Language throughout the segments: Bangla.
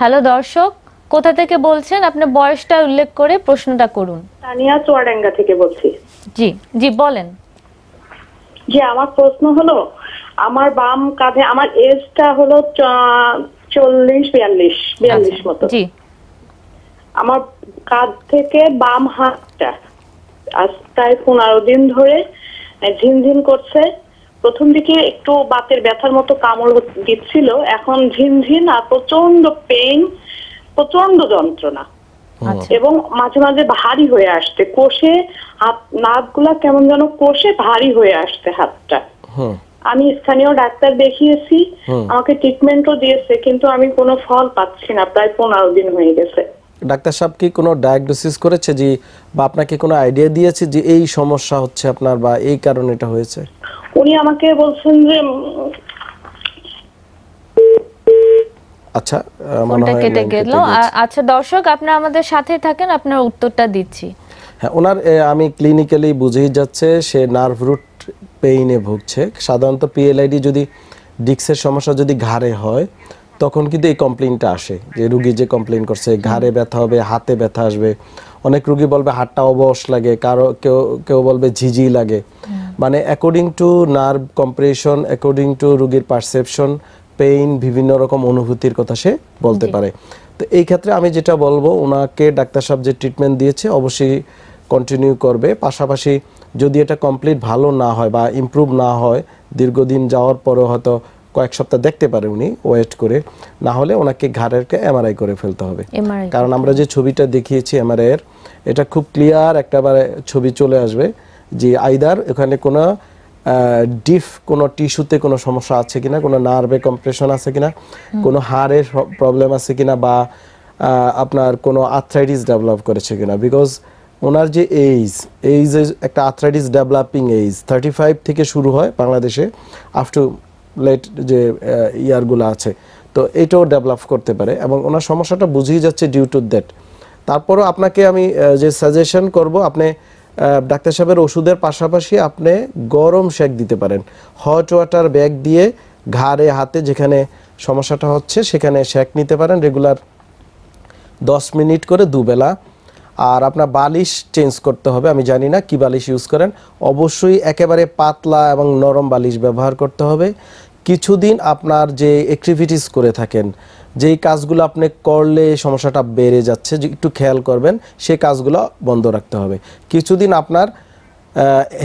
হ্যালো দর্শক কোথা থেকে বলছেন আপনার বয়সটা উল্লেখ করে প্রশ্নটা করুন তানিয়া চুয়াডাঙ্গা থেকে বলছি জি জি বলেন জি আমার প্রশ্ন হলো আমার বাম কাঁধে আমার এজটা হলো চল্লিশ বিয়াল্লিশ বিয়াল্লিশ আচ্ছা, মতো জি আমার কাঁধ থেকে বাম হাতটা আজ প্রায় পনেরো দিন ধরে ঝিনঝিন করছে প্রথম দিকে একটু বাতের ব্যথার মতো কামড় দিচ্ছিল এখন ঝিনঝিন আর প্রচন্ড পেইন প্রচন্ড যন্ত্রণা আচ্ছা। এবং মাঝে মাঝে ভারী হয়ে আসছে কোষে হাত নাক গুলা কেমন যেন কোষে ভারী হয়ে আসছে হাতটা আমি স্থানীয় ডাক্তার দেখিয়েছি আমাকে ট্রিটমেন্টও দিয়েছে কিন্তু আমি কোনো ফল পাচ্ছি না প্রায় পনেরো দিন হয়ে গেছে ডাক্তার সাহেব কি কোনো ডায়াগনোসিস করেছে যে বা আপনাকে কোনো আইডিয়া দিয়েছে যে এই সমস্যা হচ্ছে আপনার বা এই কারণে এটা হয়েছে উনি আমাকে বলছেন যে আচ্ছা ফোনটা কেটে গেল আচ্ছা দর্শক আপনি আমাদের সাথে থাকেন আপনার উত্তরটা দিচ্ছি হ্যাঁ ওনার আমি ক্লিনিক্যালি বুঝেই যাচ্ছে সে নার্ভ রুট পেইনে ভুগছে সাধারণত পিএলআইডি যদি ডিক্সের সমস্যা যদি ঘাড়ে হয় তখন কিন্তু এই কমপ্লেনটা আসে যে রুগী যে কমপ্লেন করছে ঘাড়ে ব্যথা হবে হাতে ব্যথা আসবে অনেক রুগী বলবে হাতটা অবশ লাগে কারো কেউ কেউ বলবে ঝিঝি লাগে মানে according to nerve compression according to রুগীর পারসেপশন পেইন বিভিন্ন রকম অনুভূতির কথা সে বলতে পারে তো এই ক্ষেত্রে আমি যেটা বলবো ওনাকে ডাক্তার সাহেব যে ট্রিটমেন্ট দিয়েছে অবশ্যই কন্টিনিউ করবে পাশাপাশি যদি এটা কমপ্লিট ভালো না হয় বা ইম্প্রুভ না হয় দীর্ঘদিন যাওয়ার পরে হয়তো কয়েক সপ্তাহ দেখতে পারে উনি ওয়েট করে না হলে ওনাকে ঘাড়েরকে এমআরআই করে ফেলতে হবে কারণ আমরা যে ছবিটা দেখিয়েছি এর এটা খুব ক্লিয়ার একটা মানে ছবি চলে আসবে যে আইদার এখানে কোনো ডিফ কোনো টিস্যুতে কোনো সমস্যা আছে কিনা কোনো নার্ভে কম্প্রেশন আছে কিনা কোনো হাড়ের প্রবলেম আছে কিনা বা আপনার কোনো আর্থ্রাইটিস ডেভেলপ করেছে কিনা বিকজ ওনার যে এইজ এইজ একটা arthritis developing age thirty five থেকে শুরু হয় বাংলাদেশে আফটু টু লেট যে ইয়ারগুলো আছে তো এটাও ডেভেলপ করতে পারে এবং ওনার সমস্যাটা বুঝিয়ে যাচ্ছে ডিউ টু দ্যাট তারপরও আপনাকে আমি যে সাজেশন করব আপনি ডাক্তার সাহেবের ওষুধের পাশাপাশি আপনি গরম শেক দিতে পারেন হট ওয়াটার ব্যাগ দিয়ে ঘাড়ে হাতে যেখানে সমস্যাটা হচ্ছে সেখানে শেক নিতে পারেন রেগুলার দশ মিনিট করে দুবেলা আর আপনার বালিশ চেঞ্জ করতে হবে আমি জানি না কি বালিশ ইউজ করেন অবশ্যই একেবারে পাতলা এবং নরম বালিশ ব্যবহার করতে হবে কিছুদিন আপনার যে অ্যাক্টিভিটিস করে থাকেন যেই কাজগুলো আপনি করলে সমস্যাটা বেড়ে যাচ্ছে যে একটু খেয়াল করবেন সে কাজগুলো বন্ধ রাখতে হবে কিছুদিন আপনার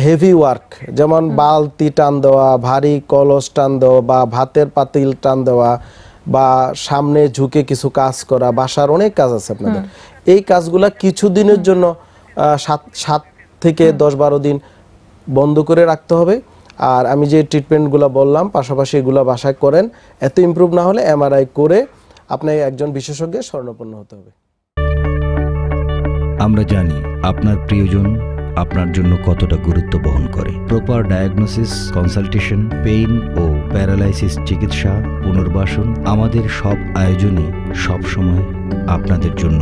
হেভি ওয়ার্ক যেমন বালতি টান দেওয়া ভারী কলস টান দেওয়া বা ভাতের পাতিল টান দেওয়া বা সামনে ঝুঁকে কিছু কাজ করা বাসার অনেক কাজ আছে আপনাদের এই কাজগুলা কিছুদিনের জন্য সাত সাত থেকে দশ বারো দিন বন্ধ করে রাখতে হবে আর আমি যে ট্রিটমেন্টগুলো বললাম পাশাপাশি এগুলো বাসায় করেন এত ইম্প্রুভ না হলে এমআরআই করে আপনাকে একজন বিশেষজ্ঞের স্বর্ণপন্ন হতে হবে আমরা জানি আপনার প্রিয়জন আপনার জন্য কতটা গুরুত্ব বহন করে প্রপার ডায়াগনোসিস কনসালটেশন পেইন ও প্যারালাইসিস চিকিৎসা পুনর্বাসন আমাদের সব আয়োজনই সবসময় আপনাদের জন্য